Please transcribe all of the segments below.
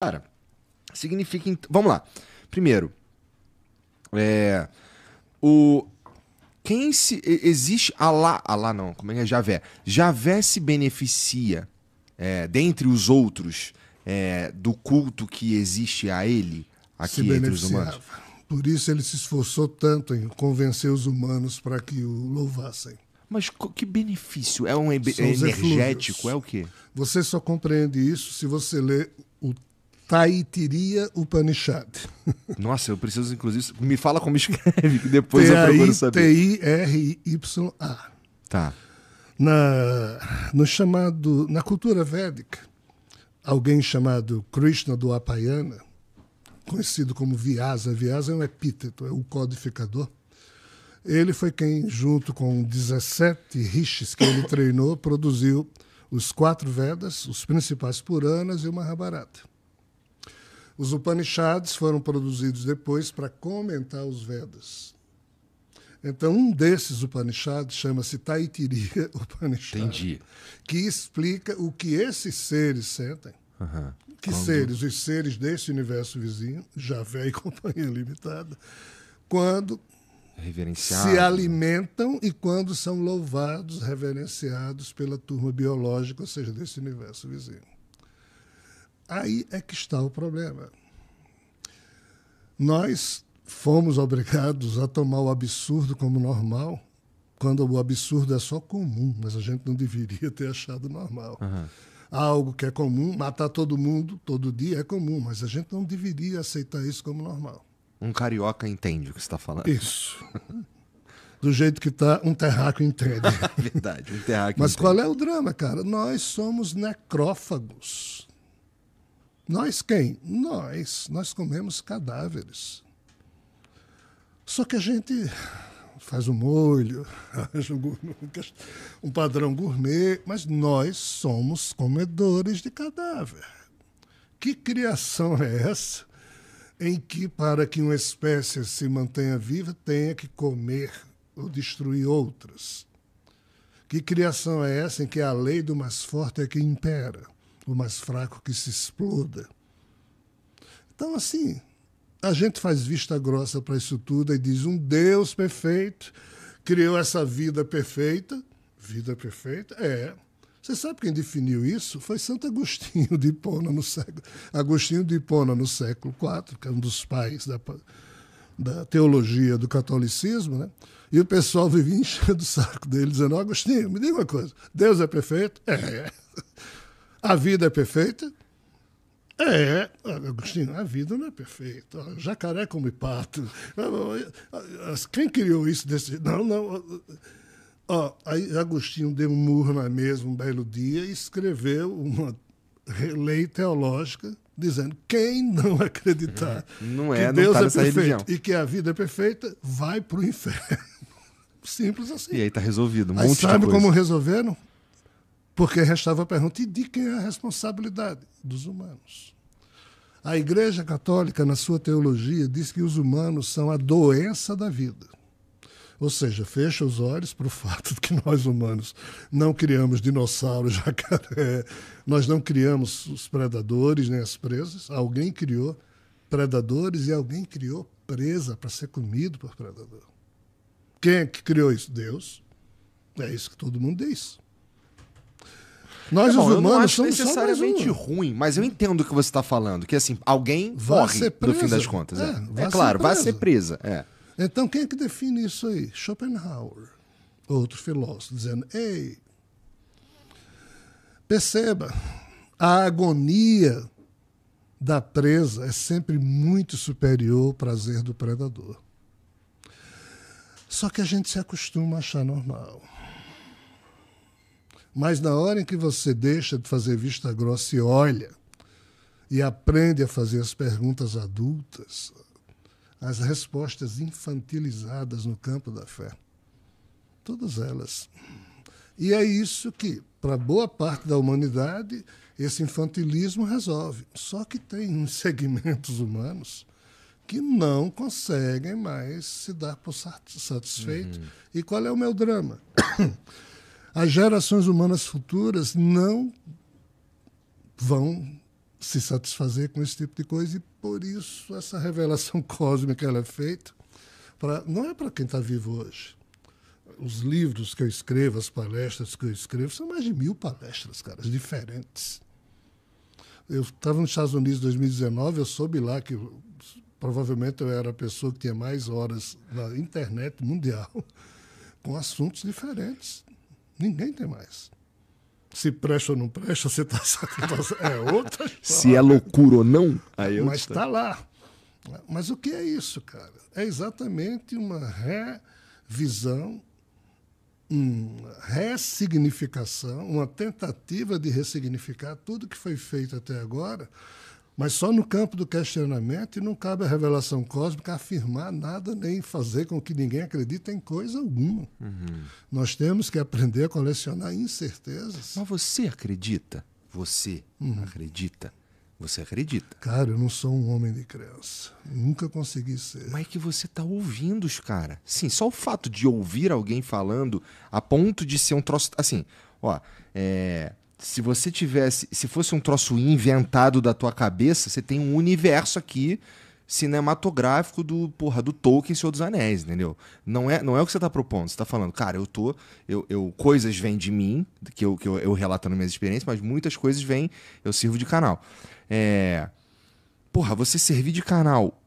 Cara, significa. Vamos lá. Primeiro, é, o quem se existe Alá, Alá não, como é que é Javé? Javé se beneficia é, dentre os outros é, do culto que existe a ele aqui entre os humanos. Por isso ele se esforçou tanto em convencer os humanos para que o louvassem. Mas que benefício? É um energético? Eflúvios. É o quê? Você só compreende isso se você ler o Taitiria Upanishad. Nossa, eu preciso, inclusive. Me fala como escreve, que depois eu procuro saber. T-I-R-Y-A. Tá. Na, no chamado, na cultura védica, alguém chamado Krishna do Apayana, conhecido como Vyasa, Vyasa é um epíteto, é o um codificador. Ele foi quem, junto com 17 rishis que ele treinou, produziu os quatro Vedas, os principais Puranas e o Mahabharata. Os Upanishads foram produzidos depois para comentar os Vedas. Então, um desses Upanishads chama-se Taitiriya Upanishad. Entendi. Que explica o que esses seres sentem. Uhum. Que quando... seres? Os seres desse universo vizinho, Javé e Companhia Limitada, quando se né? alimentam e quando são louvados, reverenciados pela turma biológica, ou seja, desse universo vizinho. Aí é que está o problema. Nós fomos obrigados a tomar o absurdo como normal, quando o absurdo é só comum, mas a gente não deveria ter achado normal. Uhum. Algo que é comum, matar todo mundo todo dia é comum, mas a gente não deveria aceitar isso como normal. Um carioca entende o que está falando. Isso. Do jeito que está, um terráqueo entende. É verdade, um terráqueo Mas entende. qual é o drama, cara? Nós somos necrófagos. Nós quem? Nós. Nós comemos cadáveres. Só que a gente faz um molho, um padrão gourmet, mas nós somos comedores de cadáver. Que criação é essa em que, para que uma espécie se mantenha viva, tenha que comer ou destruir outras? Que criação é essa em que a lei do mais forte é que impera? o mais fraco que se exploda. Então, assim, a gente faz vista grossa para isso tudo e diz: um Deus perfeito criou essa vida perfeita. Vida perfeita? É. Você sabe quem definiu isso? Foi Santo Agostinho de Hipona no século Agostinho de Hipona no século IV, que é um dos pais da, da teologia do catolicismo, né? E o pessoal vivia enchendo o saco dele, dizendo: Agostinho, me diga uma coisa, Deus é perfeito? É. A vida é perfeita? É, Agostinho, a vida não é perfeita. Jacaré come pato. Quem criou isso? Desse... Não, não. Ó, aí Agostinho deu um murro na mesa um belo dia e escreveu uma lei teológica dizendo quem não acreditar uhum. não é, que Deus não tá é perfeito religião. e que a vida é perfeita vai para o inferno. Simples assim. E aí está resolvido. Um aí sabe como resolveram? Porque restava a pergunta: e de quem é a responsabilidade? Dos humanos. A Igreja Católica, na sua teologia, diz que os humanos são a doença da vida. Ou seja, fecha os olhos para o fato de que nós humanos não criamos dinossauros, jacaré, nós não criamos os predadores nem as presas. Alguém criou predadores e alguém criou presa para ser comido por predador. Quem é que criou isso? Deus. É isso que todo mundo diz. Nós, é os humanos, somos não acho necessariamente ruim, mas eu entendo o que você está falando. Que assim, alguém vai morre no fim das contas. É, é. é claro, vai ser presa. É. Então, quem é que define isso aí? Schopenhauer, outro filósofo, dizendo: ei, perceba, a agonia da presa é sempre muito superior ao prazer do predador. Só que a gente se acostuma a achar normal. Mas na hora em que você deixa de fazer vista grossa e olha, e aprende a fazer as perguntas adultas, as respostas infantilizadas no campo da fé. Todas elas. E é isso que, para boa parte da humanidade, esse infantilismo resolve. Só que tem uns segmentos humanos que não conseguem mais se dar por satisfeito. Uhum. E qual é o meu drama? as gerações humanas futuras não vão se satisfazer com esse tipo de coisa e por isso essa revelação cósmica ela é feita para não é para quem está vivo hoje os livros que eu escrevo as palestras que eu escrevo são mais de mil palestras caras diferentes eu estava nos Estados Unidos em 2019 eu soube lá que provavelmente eu era a pessoa que tinha mais horas na internet mundial com assuntos diferentes Ninguém tem mais. Se presta ou não presta, você está tá certo, é outra história. Se é loucura ou não, aí eu é Mas está lá. Mas o que é isso, cara? É exatamente uma revisão, uma ressignificação, uma tentativa de ressignificar tudo que foi feito até agora mas só no campo do questionamento e não cabe a revelação cósmica afirmar nada nem fazer com que ninguém acredite em coisa alguma. Uhum. Nós temos que aprender a colecionar incertezas. Mas você acredita? Você uhum. acredita? Você acredita? Cara, eu não sou um homem de crença. Nunca consegui ser. Mas é que você tá ouvindo os cara. Sim, só o fato de ouvir alguém falando a ponto de ser um troço. Assim, ó, é, se você tivesse, se fosse um troço inventado da tua cabeça, você tem um universo aqui cinematográfico do, porra, do Tolkien Senhor dos Anéis, entendeu? Não é, não é o que você está propondo. Você está falando, cara, eu tô. Eu, eu, coisas vêm de mim, que eu, que eu, eu relato nas minhas experiências, mas muitas coisas vêm, eu sirvo de canal. É. Porra, você servir de canal.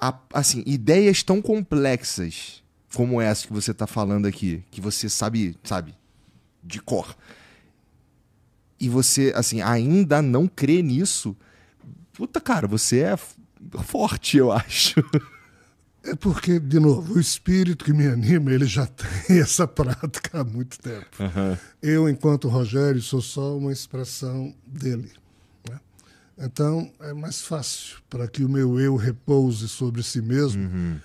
A, assim, ideias tão complexas como essa que você está falando aqui, que você sabe, sabe, de cor e você, assim, ainda não crê nisso, puta, cara, você é forte, eu acho. É porque, de novo, o espírito que me anima, ele já tem essa prática há muito tempo. Uhum. Eu, enquanto Rogério, sou só uma expressão dele. Né? Então, é mais fácil para que o meu eu repouse sobre si mesmo, uhum.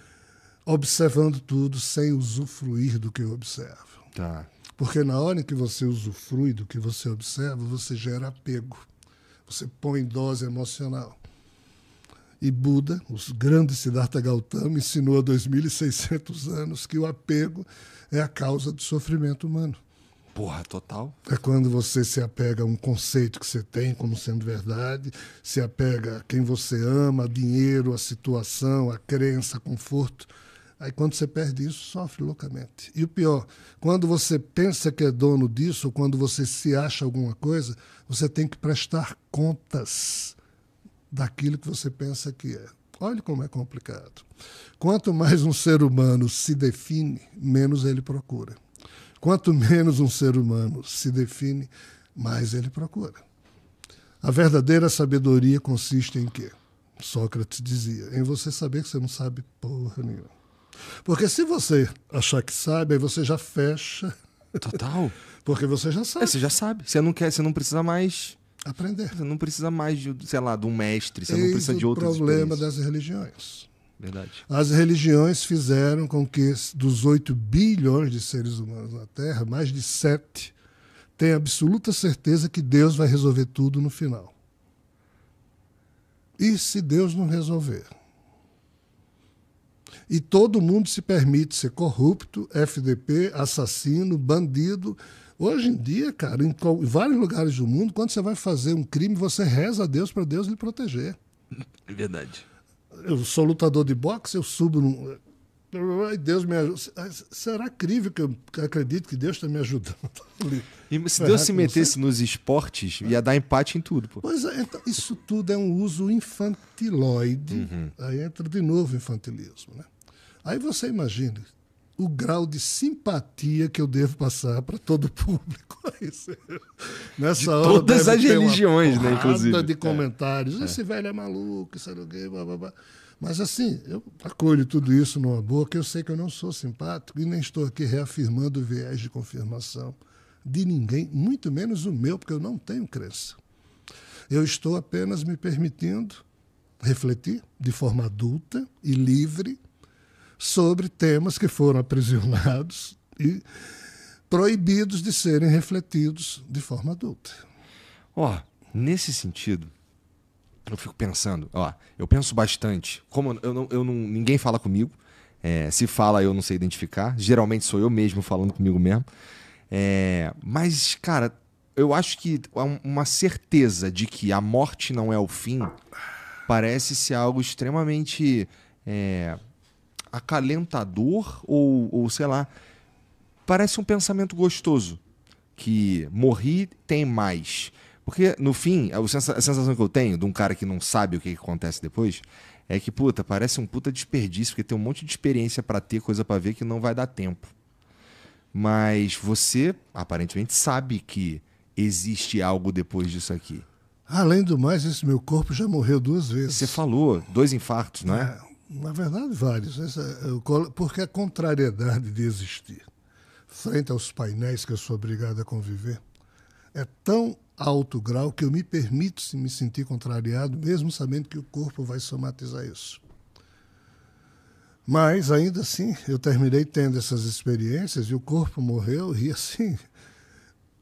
observando tudo sem usufruir do que eu observo. Tá. Porque na hora em que você usufrui do que você observa, você gera apego. Você põe dose emocional. E Buda, o grande Siddhartha Gautama, ensinou há 2.600 anos que o apego é a causa do sofrimento humano. Porra, total. É quando você se apega a um conceito que você tem como sendo verdade, se apega a quem você ama, a dinheiro, a situação, a crença, a conforto. Aí quando você perde isso, sofre loucamente. E o pior, quando você pensa que é dono disso, ou quando você se acha alguma coisa, você tem que prestar contas daquilo que você pensa que é. Olha como é complicado. Quanto mais um ser humano se define, menos ele procura. Quanto menos um ser humano se define, mais ele procura. A verdadeira sabedoria consiste em quê? Sócrates dizia: em você saber que você não sabe porra nenhuma. Porque se você achar que sabe, aí você já fecha. Total. Porque você já sabe. É, você já sabe. Você não quer, você não precisa mais aprender. Você não precisa mais de, sei lá, de um mestre, você Eis não precisa de outro. O problema das religiões. Verdade. As religiões fizeram com que dos 8 bilhões de seres humanos na Terra, mais de 7 tenham absoluta certeza que Deus vai resolver tudo no final. E se Deus não resolver? E todo mundo se permite ser corrupto, FDP, assassino, bandido. Hoje em dia, cara, em, em vários lugares do mundo, quando você vai fazer um crime, você reza a Deus para Deus lhe proteger. É verdade. Eu sou lutador de boxe, eu subo num, Deus me ajuda. Será crível que eu acredito que Deus está me ajudando ali? E se Deus se metesse nos esportes, ia dar empate em tudo. Pô. Pois é, então, isso tudo é um uso infantiloide. Uhum. Aí entra de novo o infantilismo. Né? Aí você imagina o grau de simpatia que eu devo passar para todo o público. Nessa de hora todas as religiões, né, inclusive. de é. comentários. É. Esse velho é maluco, sei lá o quê, blá, blá, blá. Mas assim, eu acolho tudo isso numa boa, que eu sei que eu não sou simpático e nem estou aqui reafirmando o viés de confirmação de ninguém, muito menos o meu, porque eu não tenho crença. Eu estou apenas me permitindo refletir de forma adulta e livre sobre temas que foram aprisionados e proibidos de serem refletidos de forma adulta. Ó, oh, nesse sentido, eu fico pensando, ó, eu penso bastante. Como eu não, eu não ninguém fala comigo, é, se fala eu não sei identificar. Geralmente sou eu mesmo falando comigo mesmo. É, mas, cara, eu acho que uma certeza de que a morte não é o fim parece ser algo extremamente é, acalentador ou, ou sei lá. Parece um pensamento gostoso que morri tem mais. Porque, no fim, a sensação que eu tenho de um cara que não sabe o que acontece depois é que, puta, parece um puta desperdício, porque tem um monte de experiência para ter, coisa para ver que não vai dar tempo. Mas você, aparentemente, sabe que existe algo depois disso aqui. Além do mais, esse meu corpo já morreu duas vezes. Você falou, dois infartos, não é? é na verdade, vários. Essa, porque a contrariedade de existir frente aos painéis que eu sou obrigado a conviver é tão alto grau que eu me permito se me sentir contrariado, mesmo sabendo que o corpo vai somatizar isso. Mas ainda assim, eu terminei tendo essas experiências e o corpo morreu e assim,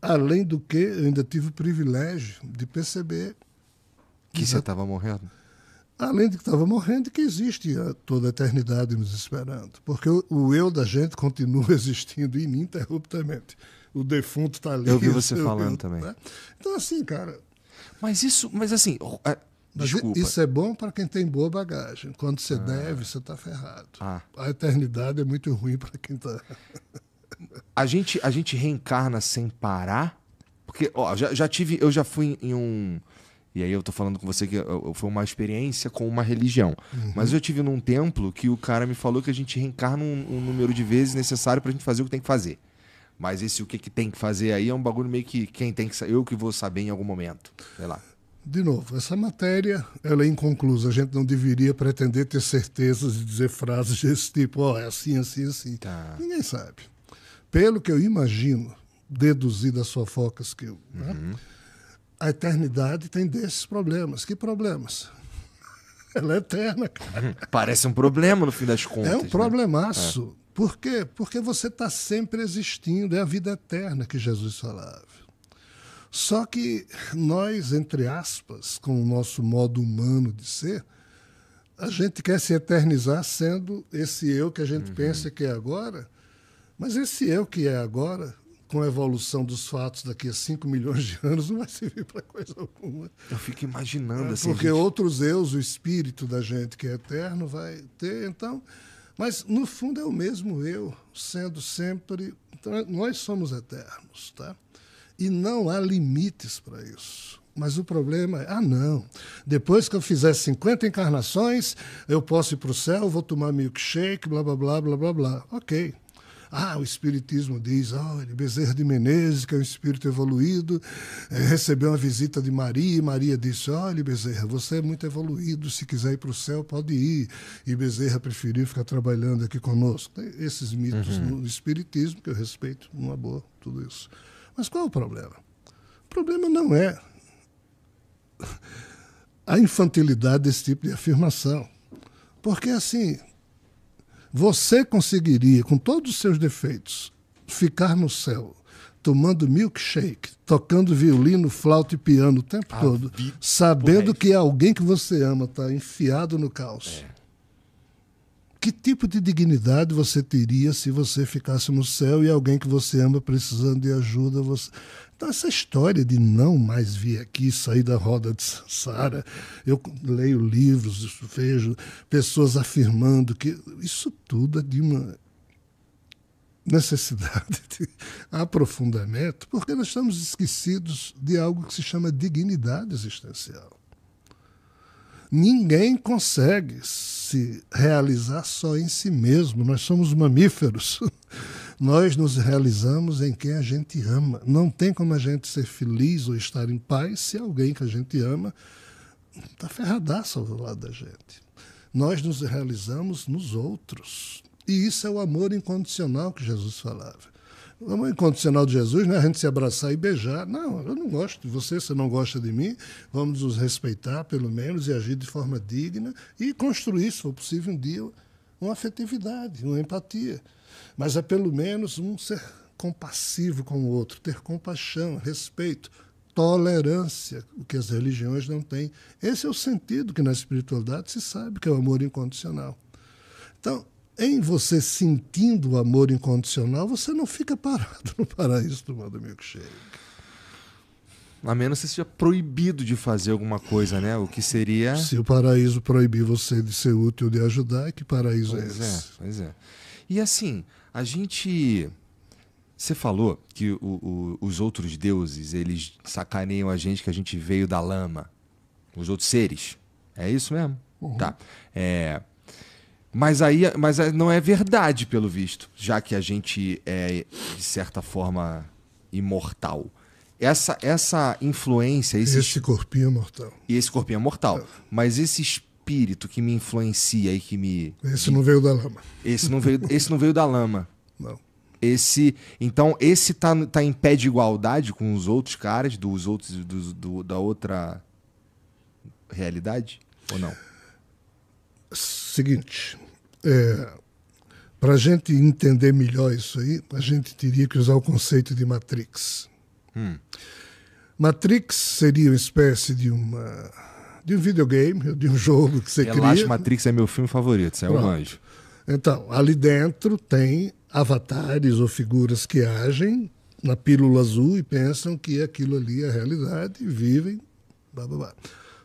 além do que, eu ainda tive o privilégio de perceber que você estava morrendo. Além de que estava morrendo, que existe toda a eternidade nos esperando, porque o eu da gente continua existindo ininterruptamente o defunto tá ali. Eu vi você falando também. Né? Então, assim, cara. Mas isso, mas assim. É... Mas Desculpa. isso é bom para quem tem boa bagagem. Quando você ah. deve, você está ferrado. Ah. A eternidade é muito ruim para quem está. a gente, a gente reencarna sem parar? Porque, ó, já, já tive. Eu já fui em um. E aí eu tô falando com você que foi uma experiência com uma religião. Uhum. Mas eu tive num templo que o cara me falou que a gente reencarna um, um número de vezes necessário para a gente fazer o que tem que fazer. Mas esse o que, que tem que fazer aí é um bagulho meio que quem tem que eu que vou saber em algum momento. Sei lá. De novo, essa matéria ela é inconclusa. A gente não deveria pretender ter certezas e dizer frases desse tipo, ó, oh, é assim, assim, assim. Tá. Ninguém sabe. Pelo que eu imagino, deduzido das fofocas que eu. Né, uhum. Né, a eternidade tem desses problemas. Que problemas? Ela é eterna, cara. Uhum. Parece um problema, no fim das contas. É um né? problemaço. É. Por quê? Porque você está sempre existindo, é a vida eterna que Jesus falava. Só que nós, entre aspas, com o nosso modo humano de ser, a gente quer se eternizar sendo esse eu que a gente uhum. pensa que é agora, mas esse eu que é agora, com a evolução dos fatos daqui a 5 milhões de anos, não vai servir para coisa alguma. Eu fico imaginando é, assim. Porque gente... outros eus, o espírito da gente que é eterno, vai ter. Então, mas, no fundo, é o mesmo eu, sendo sempre. Então, nós somos eternos, tá? E não há limites para isso. Mas o problema é: ah, não, depois que eu fizer 50 encarnações, eu posso ir para o céu, vou tomar milkshake, blá, blá, blá, blá, blá, blá. Ok, ah, o Espiritismo diz, olha, Bezerra de Menezes, que é um espírito evoluído, eh, recebeu uma visita de Maria, e Maria disse, olha, Bezerra, você é muito evoluído, se quiser ir para o céu, pode ir. E Bezerra preferiu ficar trabalhando aqui conosco. Tem esses mitos uhum. no Espiritismo, que eu respeito, uma boa, tudo isso. Mas qual é o problema? O problema não é a infantilidade desse tipo de afirmação. Porque, assim, você conseguiria, com todos os seus defeitos, ficar no céu tomando milkshake, tocando violino, flauta e piano o tempo A todo, sabendo que é alguém que você ama está enfiado no caos. É que tipo de dignidade você teria se você ficasse no céu e alguém que você ama precisando de ajuda você então essa história de não mais vir aqui sair da roda de Sara eu leio livros vejo pessoas afirmando que isso tudo é de uma necessidade de aprofundamento porque nós estamos esquecidos de algo que se chama dignidade existencial Ninguém consegue se realizar só em si mesmo. Nós somos mamíferos. Nós nos realizamos em quem a gente ama. Não tem como a gente ser feliz ou estar em paz se alguém que a gente ama está ferradaço ao lado da gente. Nós nos realizamos nos outros. E isso é o amor incondicional que Jesus falava. Amor incondicional de Jesus não é a gente se abraçar e beijar. Não, eu não gosto de você, você não gosta de mim. Vamos nos respeitar, pelo menos, e agir de forma digna e construir, se for possível, um dia uma afetividade, uma empatia. Mas é pelo menos um ser compassivo com o outro, ter compaixão, respeito, tolerância, o que as religiões não têm. Esse é o sentido que na espiritualidade se sabe que é o amor incondicional. Então, em você sentindo o amor incondicional, você não fica parado no paraíso do tomando milkshake. A menos que seja proibido de fazer alguma coisa, né? O que seria. Se o paraíso proibir você de ser útil, de ajudar, que paraíso é pois é esse? É, pois é. E assim, a gente. Você falou que o, o, os outros deuses, eles sacaneiam a gente que a gente veio da lama. Os outros seres. É isso mesmo? Uhum. Tá. É. Mas aí, mas não é verdade, pelo visto, já que a gente é, de certa forma, imortal. Essa, essa influência. Esse, esse corpinho é mortal. E esse corpinho é mortal. É. Mas esse espírito que me influencia e que me. Esse não veio da lama. Esse não veio, esse não veio da lama. Não. Esse, então, esse tá, tá em pé de igualdade com os outros caras, dos outros do, da outra realidade? Ou não? Seguinte, é, para a gente entender melhor isso aí, a gente teria que usar o conceito de Matrix. Hum. Matrix seria uma espécie de uma de um videogame, de um jogo que você Relaxa, cria. Relaxa, Matrix é meu filme favorito, isso é um anjo. Então, ali dentro tem avatares ou figuras que agem na pílula azul e pensam que aquilo ali é a realidade e vivem, blá, blá, blá.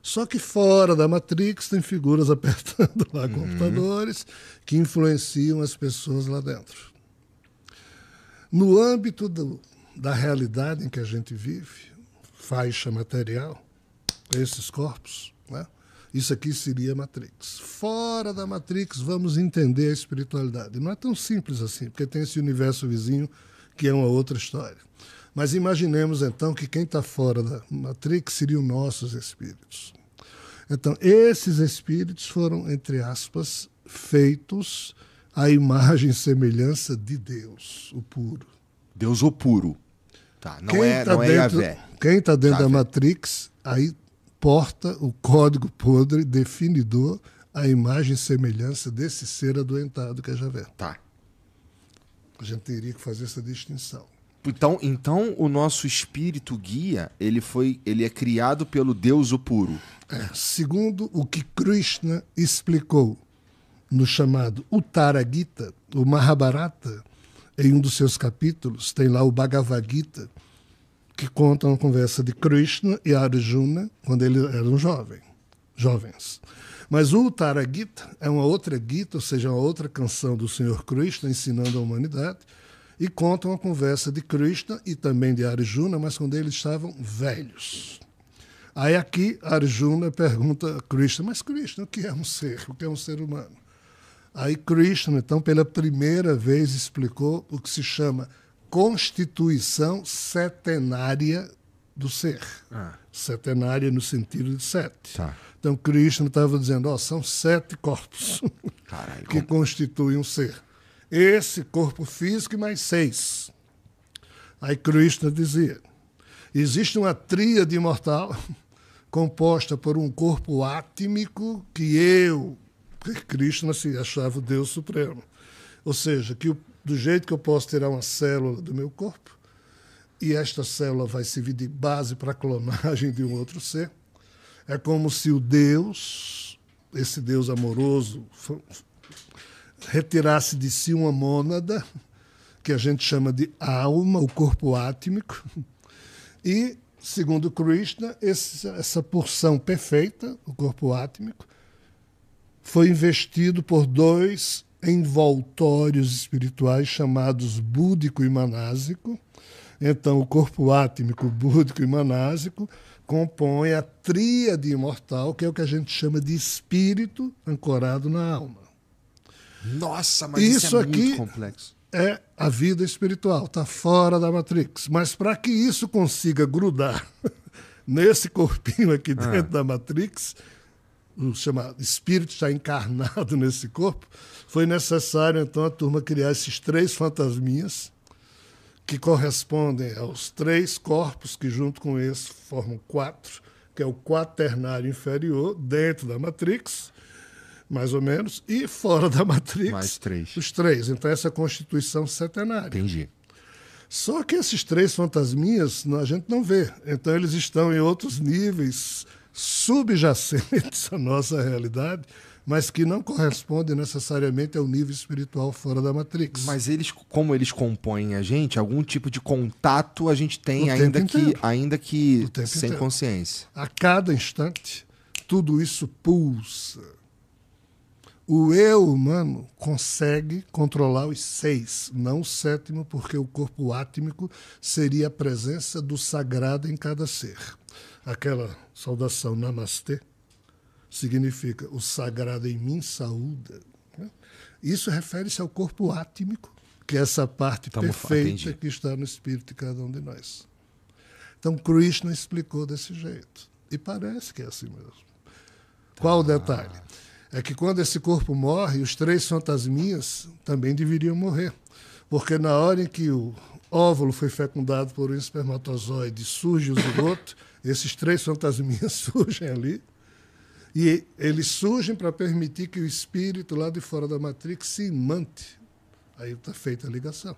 Só que fora da Matrix tem figuras apertando lá uhum. computadores que influenciam as pessoas lá dentro. No âmbito do, da realidade em que a gente vive, faixa material, esses corpos, né? isso aqui seria Matrix. Fora da Matrix, vamos entender a espiritualidade. Não é tão simples assim, porque tem esse universo vizinho que é uma outra história. Mas imaginemos então que quem está fora da Matrix seriam nossos espíritos. Então, esses espíritos foram, entre aspas, feitos à imagem e semelhança de Deus, o puro. Deus o puro. Tá, não quem é, tá não é dentro, Quem está dentro da Matrix, aí porta o código podre definidor à imagem e semelhança desse ser adoentado que é Javé. Tá. A gente teria que fazer essa distinção. Então, então o nosso espírito guia, ele foi, ele é criado pelo Deus o puro. É, segundo o que Krishna explicou no chamado Uttara Gita, o Mahabharata, em um dos seus capítulos, tem lá o Bhagavad Gita, que conta uma conversa de Krishna e Arjuna quando eles eram jovem, jovens. Mas o Uttara Gita é uma outra Gita, ou seja, uma outra canção do Senhor Krishna ensinando a humanidade e contam a conversa de Krishna e também de Arjuna, mas quando eles estavam velhos. Aí aqui Arjuna pergunta a Krishna, mas Krishna, o que é um ser? O que é um ser humano? Aí Krishna, então, pela primeira vez explicou o que se chama constituição setenária do ser. Ah. Setenária no sentido de sete. Tá. Então Krishna estava dizendo, ó, oh, são sete corpos Caralho, que como... constituem um ser esse corpo físico e mais seis. Aí Krishna dizia: existe uma tríade imortal composta por um corpo átmico que eu, que Krishna se achava o Deus Supremo. Ou seja, que do jeito que eu posso tirar uma célula do meu corpo, e esta célula vai servir de base para a clonagem de um outro ser, é como se o Deus, esse Deus amoroso, retirasse de si uma mônada, que a gente chama de alma, o corpo átmico, e, segundo Krishna, essa porção perfeita, o corpo átmico, foi investido por dois envoltórios espirituais chamados búdico e manásico. Então, o corpo átmico, búdico e manásico compõe a tríade imortal, que é o que a gente chama de espírito ancorado na alma. Nossa, mas isso, isso é aqui muito complexo. É a vida espiritual, está fora da Matrix. Mas para que isso consiga grudar nesse corpinho aqui ah. dentro ah. da Matrix, o chamado espírito está encarnado nesse corpo, foi necessário então a turma criar esses três fantasminhas que correspondem aos três corpos que junto com esse formam quatro, que é o quaternário inferior dentro da matrix, mais ou menos, e fora da Matrix, mais três. os três. Então, essa é a Constituição centenária. Entendi. Só que esses três fantasminhas a gente não vê. Então, eles estão em outros níveis subjacentes à nossa realidade, mas que não correspondem necessariamente ao nível espiritual fora da Matrix. Mas eles, como eles compõem a gente, algum tipo de contato a gente tem, ainda que, ainda que sem inteiro. consciência. A cada instante, tudo isso pulsa o eu humano consegue controlar os seis, não o sétimo, porque o corpo átmico seria a presença do sagrado em cada ser. Aquela saudação Namastê significa o sagrado em mim saúda. Né? Isso refere-se ao corpo átmico, que é essa parte tá perfeita que está no espírito de cada um de nós. Então, Krishna explicou desse jeito. E parece que é assim mesmo. Tá. Qual o detalhe? é que quando esse corpo morre, os três fantasminhas também deveriam morrer. Porque na hora em que o óvulo foi fecundado por um espermatozoide, surge o zigoto, esses três fantasminhas surgem ali. E eles surgem para permitir que o espírito lá de fora da Matrix se imante. Aí está feita a ligação.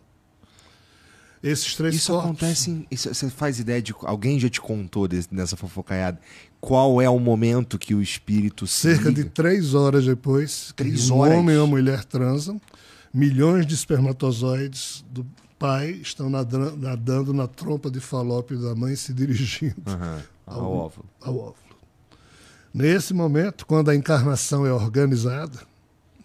Esses três isso corpos. acontece. Em, isso, você faz ideia de. Alguém já te contou desse, dessa fofocaiada? qual é o momento que o espírito se Cerca liga? de três horas depois, três um horas. homem ou mulher transam, milhões de espermatozoides do pai estão nadando, nadando na trompa de falópio da mãe se dirigindo uhum. ao, ao, óvulo. ao óvulo. Nesse momento, quando a encarnação é organizada,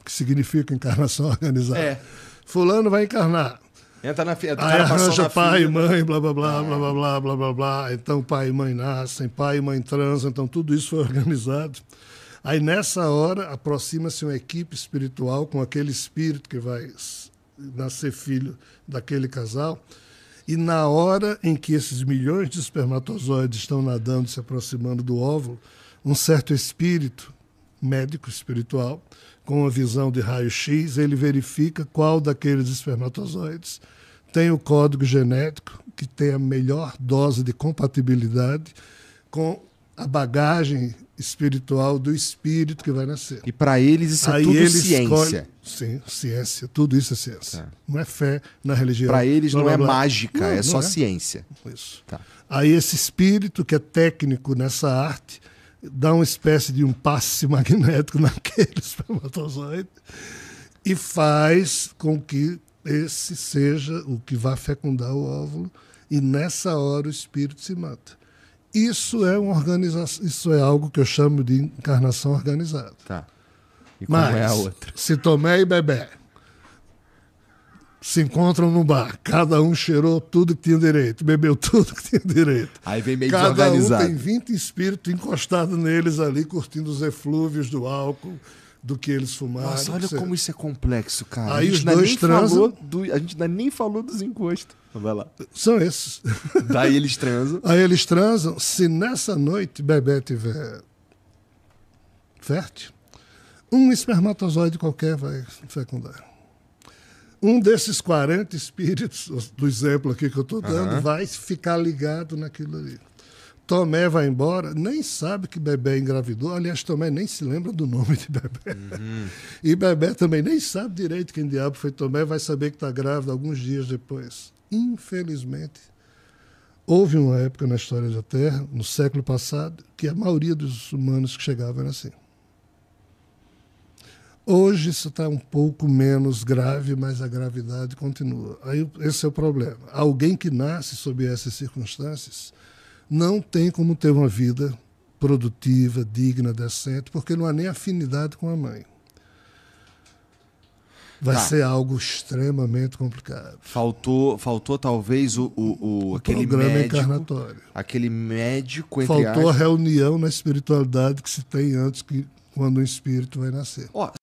que significa encarnação organizada, é. fulano vai encarnar. Entra na fila. Aí arranja pai, e mãe, é. blá blá blá, blá blá blá, blá blá blá. Então pai e mãe nascem, pai e mãe transam, então tudo isso foi organizado. Aí nessa hora aproxima-se uma equipe espiritual com aquele espírito que vai nascer filho daquele casal. E na hora em que esses milhões de espermatozoides estão nadando, se aproximando do óvulo, um certo espírito médico espiritual com a visão de raio-x, ele verifica qual daqueles espermatozoides tem o código genético que tem a melhor dose de compatibilidade com a bagagem espiritual do espírito que vai nascer. E para eles isso é Aí é tudo ciência. Sim, ciência. Tudo isso é ciência. Tá. Não é fé na religião. Para eles blá, não blá, é blá. é mágica, não, é não só é. ciência. Isso. Tá. Aí esse espírito que é técnico nessa arte, dá uma espécie de um passe magnético naquele espermatozoide e faz com que esse seja o que vai fecundar o óvulo e nessa hora o espírito se mata. Isso é uma organização, isso é algo que eu chamo de encarnação organizada. Tá. E como Mas, é a outra? Se Tomé e Bebé se encontram no bar, cada um cheirou tudo que tinha direito, bebeu tudo que tinha direito. Aí vem meio cada desorganizado. um tem 20 espíritos encostados neles ali, curtindo os eflúvios do álcool, do que eles fumaram. Nossa, olha como isso é complexo, cara. Aí os é dois transam. Do, a gente ainda é nem falou dos encostos. Vai lá. São esses. Daí eles transam. Aí eles transam. Se nessa noite bebê tiver fértil, um espermatozoide qualquer vai fecundar um desses 40 espíritos, do exemplo aqui que eu estou dando, uhum. vai ficar ligado naquilo ali. Tomé vai embora, nem sabe que Bebé engravidou. Aliás, Tomé nem se lembra do nome de Bebé. Uhum. E Bebé também nem sabe direito quem diabo foi Tomé, vai saber que está grávida alguns dias depois. Infelizmente, houve uma época na história da Terra, no século passado, que a maioria dos humanos que chegavam era assim. Hoje isso está um pouco menos grave, mas a gravidade continua. Aí esse é o problema. Alguém que nasce sob essas circunstâncias não tem como ter uma vida produtiva, digna, decente, porque não há nem afinidade com a mãe. Vai tá. ser algo extremamente complicado. Faltou, faltou talvez o, o, o aquele programa médico, encarnatório. Aquele médico Faltou a reunião na espiritualidade que se tem antes que quando o espírito vai nascer. Oh.